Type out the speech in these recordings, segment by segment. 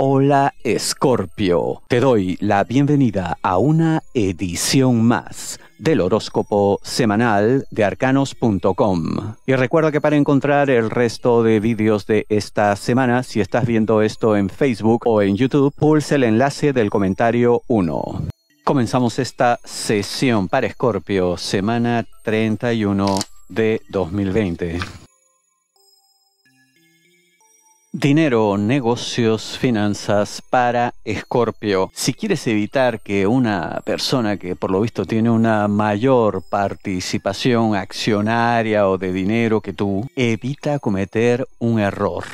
Hola Escorpio, te doy la bienvenida a una edición más del horóscopo semanal de arcanos.com. Y recuerda que para encontrar el resto de vídeos de esta semana, si estás viendo esto en Facebook o en YouTube, pulsa el enlace del comentario 1. Comenzamos esta sesión para Escorpio, semana 31 de 2020. Dinero, negocios, finanzas para Escorpio. Si quieres evitar que una persona que por lo visto tiene una mayor participación accionaria o de dinero que tú, evita cometer un error.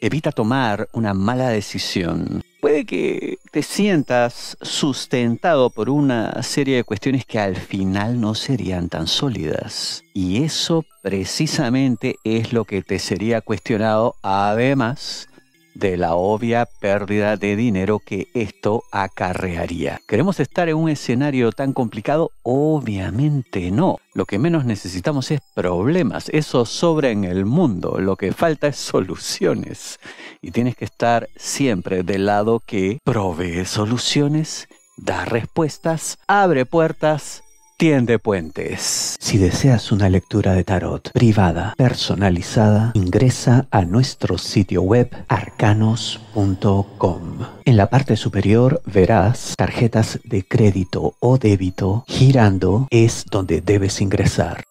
Evita tomar una mala decisión puede que te sientas sustentado por una serie de cuestiones que al final no serían tan sólidas. Y eso precisamente es lo que te sería cuestionado además de la obvia pérdida de dinero que esto acarrearía. ¿Queremos estar en un escenario tan complicado? Obviamente no. Lo que menos necesitamos es problemas. Eso sobra en el mundo. Lo que falta es soluciones. Y tienes que estar siempre del lado que provee soluciones, da respuestas, abre puertas Tiende Puentes. Si deseas una lectura de tarot privada, personalizada, ingresa a nuestro sitio web arcanos.com. En la parte superior verás tarjetas de crédito o débito. Girando es donde debes ingresar.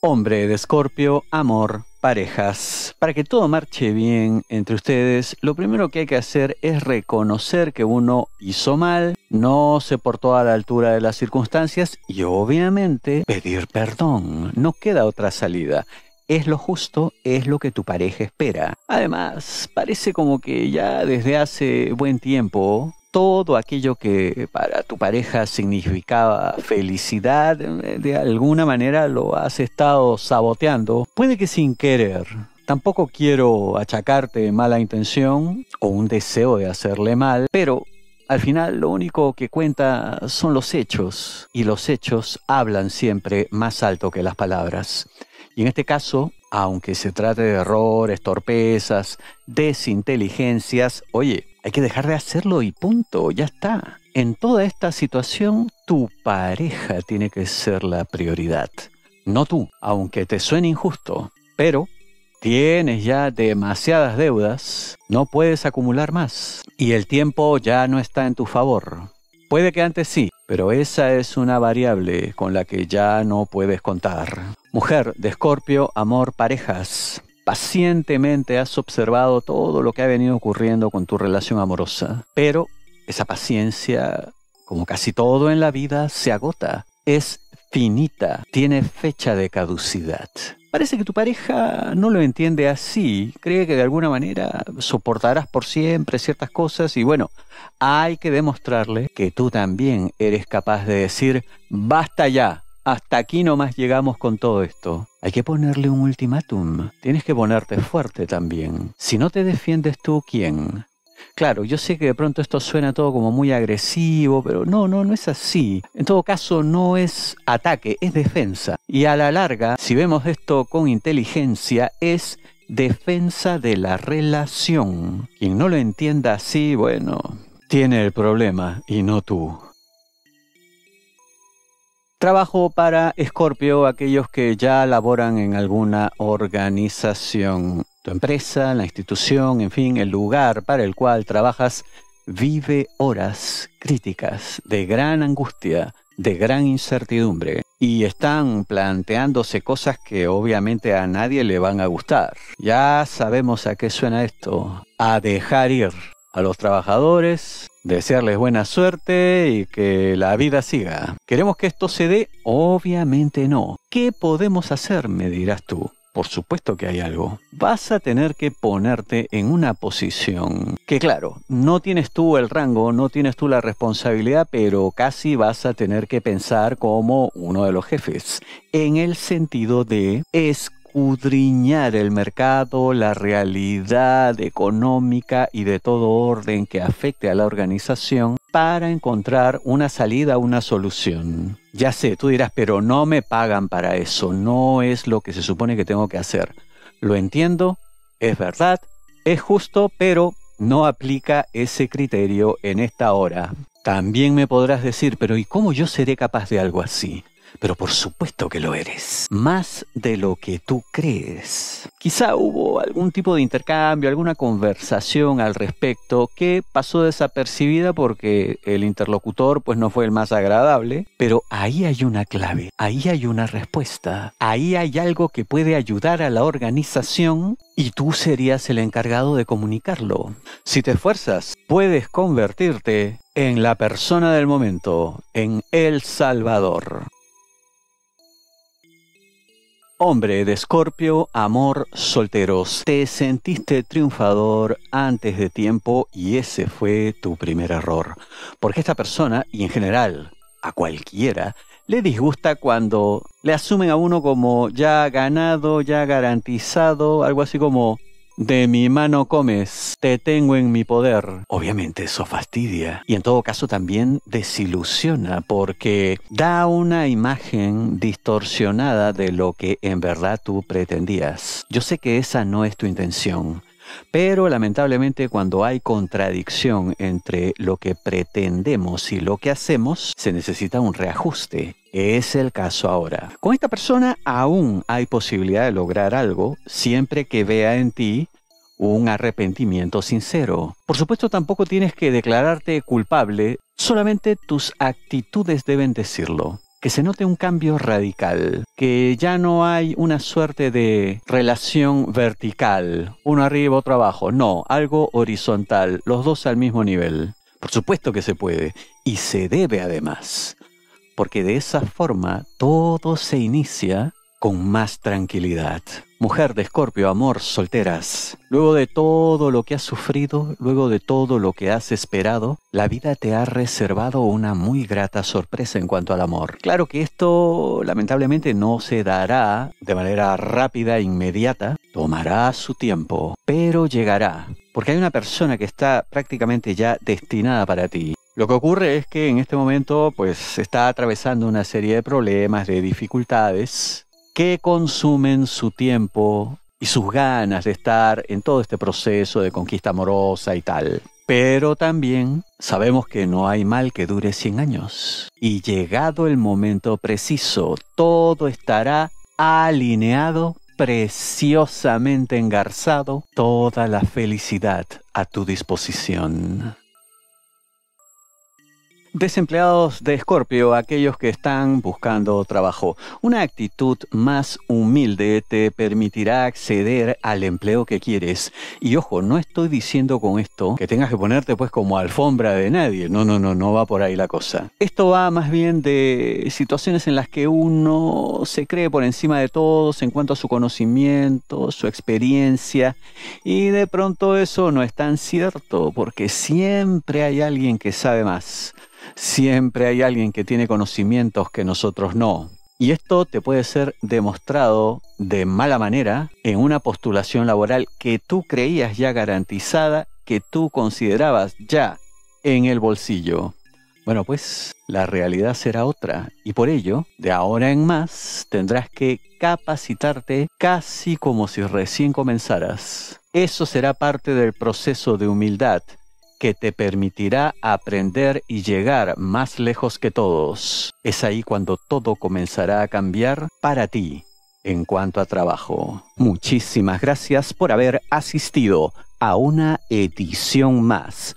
Hombre de Escorpio, amor, parejas. Para que todo marche bien entre ustedes, lo primero que hay que hacer es reconocer que uno hizo mal, no se portó a la altura de las circunstancias y obviamente pedir perdón. No queda otra salida. Es lo justo, es lo que tu pareja espera. Además, parece como que ya desde hace buen tiempo todo aquello que para tu pareja significaba felicidad, eh, de alguna manera lo has estado saboteando, puede que sin querer. Tampoco quiero achacarte mala intención o un deseo de hacerle mal, pero al final lo único que cuenta son los hechos y los hechos hablan siempre más alto que las palabras. Y en este caso, aunque se trate de errores, torpezas, desinteligencias, oye, hay que dejar de hacerlo y punto, ya está. En toda esta situación, tu pareja tiene que ser la prioridad, no tú, aunque te suene injusto, pero tienes ya demasiadas deudas, no puedes acumular más y el tiempo ya no está en tu favor. Puede que antes sí, pero esa es una variable con la que ya no puedes contar. Mujer de Escorpio, amor, parejas pacientemente has observado todo lo que ha venido ocurriendo con tu relación amorosa, pero esa paciencia, como casi todo en la vida, se agota, es finita, tiene fecha de caducidad. Parece que tu pareja no lo entiende así, cree que de alguna manera soportarás por siempre ciertas cosas y bueno, hay que demostrarle que tú también eres capaz de decir, basta ya, hasta aquí nomás llegamos con todo esto. Hay que ponerle un ultimátum. Tienes que ponerte fuerte también. Si no te defiendes tú, ¿quién? Claro, yo sé que de pronto esto suena todo como muy agresivo, pero no, no, no es así. En todo caso, no es ataque, es defensa. Y a la larga, si vemos esto con inteligencia, es defensa de la relación. Quien no lo entienda así, bueno, tiene el problema y no tú. Trabajo para Scorpio, aquellos que ya laboran en alguna organización. Tu empresa, la institución, en fin, el lugar para el cual trabajas vive horas críticas de gran angustia, de gran incertidumbre y están planteándose cosas que obviamente a nadie le van a gustar. Ya sabemos a qué suena esto, a dejar ir a los trabajadores, desearles buena suerte y que la vida siga. ¿Queremos que esto se dé? Obviamente no. ¿Qué podemos hacer? Me dirás tú. Por supuesto que hay algo. Vas a tener que ponerte en una posición que claro, no tienes tú el rango, no tienes tú la responsabilidad, pero casi vas a tener que pensar como uno de los jefes, en el sentido de es escudriñar el mercado, la realidad económica y de todo orden que afecte a la organización para encontrar una salida, una solución. Ya sé, tú dirás, pero no me pagan para eso, no es lo que se supone que tengo que hacer. Lo entiendo, es verdad, es justo, pero no aplica ese criterio en esta hora. También me podrás decir, pero ¿y cómo yo seré capaz de algo así? pero por supuesto que lo eres. Más de lo que tú crees. Quizá hubo algún tipo de intercambio, alguna conversación al respecto que pasó desapercibida porque el interlocutor pues no fue el más agradable, pero ahí hay una clave, ahí hay una respuesta, ahí hay algo que puede ayudar a la organización y tú serías el encargado de comunicarlo. Si te esfuerzas, puedes convertirte en la persona del momento, en El Salvador. Hombre de Escorpio, amor solteros, te sentiste triunfador antes de tiempo y ese fue tu primer error. Porque esta persona, y en general a cualquiera, le disgusta cuando le asumen a uno como ya ganado, ya garantizado, algo así como de mi mano comes, te tengo en mi poder. Obviamente eso fastidia y en todo caso también desilusiona porque da una imagen distorsionada de lo que en verdad tú pretendías. Yo sé que esa no es tu intención, pero lamentablemente cuando hay contradicción entre lo que pretendemos y lo que hacemos, se necesita un reajuste. Es el caso ahora. Con esta persona aún hay posibilidad de lograr algo siempre que vea en ti un arrepentimiento sincero. Por supuesto tampoco tienes que declararte culpable, solamente tus actitudes deben decirlo que se note un cambio radical, que ya no hay una suerte de relación vertical, uno arriba, otro abajo, no, algo horizontal, los dos al mismo nivel. Por supuesto que se puede, y se debe además, porque de esa forma todo se inicia con más tranquilidad. Mujer de Escorpio, amor, solteras, luego de todo lo que has sufrido, luego de todo lo que has esperado, la vida te ha reservado una muy grata sorpresa en cuanto al amor. Claro que esto lamentablemente no se dará de manera rápida e inmediata, tomará su tiempo, pero llegará, porque hay una persona que está prácticamente ya destinada para ti. Lo que ocurre es que en este momento pues está atravesando una serie de problemas, de dificultades, que consumen su tiempo y sus ganas de estar en todo este proceso de conquista amorosa y tal. Pero también sabemos que no hay mal que dure cien años. Y llegado el momento preciso, todo estará alineado, preciosamente engarzado, toda la felicidad a tu disposición. Desempleados de Escorpio, aquellos que están buscando trabajo, una actitud más humilde te permitirá acceder al empleo que quieres. Y ojo, no estoy diciendo con esto que tengas que ponerte pues como alfombra de nadie. No, no, no, no va por ahí la cosa. Esto va más bien de situaciones en las que uno se cree por encima de todos en cuanto a su conocimiento, su experiencia. Y de pronto eso no es tan cierto, porque siempre hay alguien que sabe más. Siempre hay alguien que tiene conocimientos que nosotros no. Y esto te puede ser demostrado de mala manera en una postulación laboral que tú creías ya garantizada, que tú considerabas ya en el bolsillo. Bueno, pues la realidad será otra y por ello, de ahora en más, tendrás que capacitarte casi como si recién comenzaras. Eso será parte del proceso de humildad que te permitirá aprender y llegar más lejos que todos. Es ahí cuando todo comenzará a cambiar para ti en cuanto a trabajo. Muchísimas gracias por haber asistido a una edición más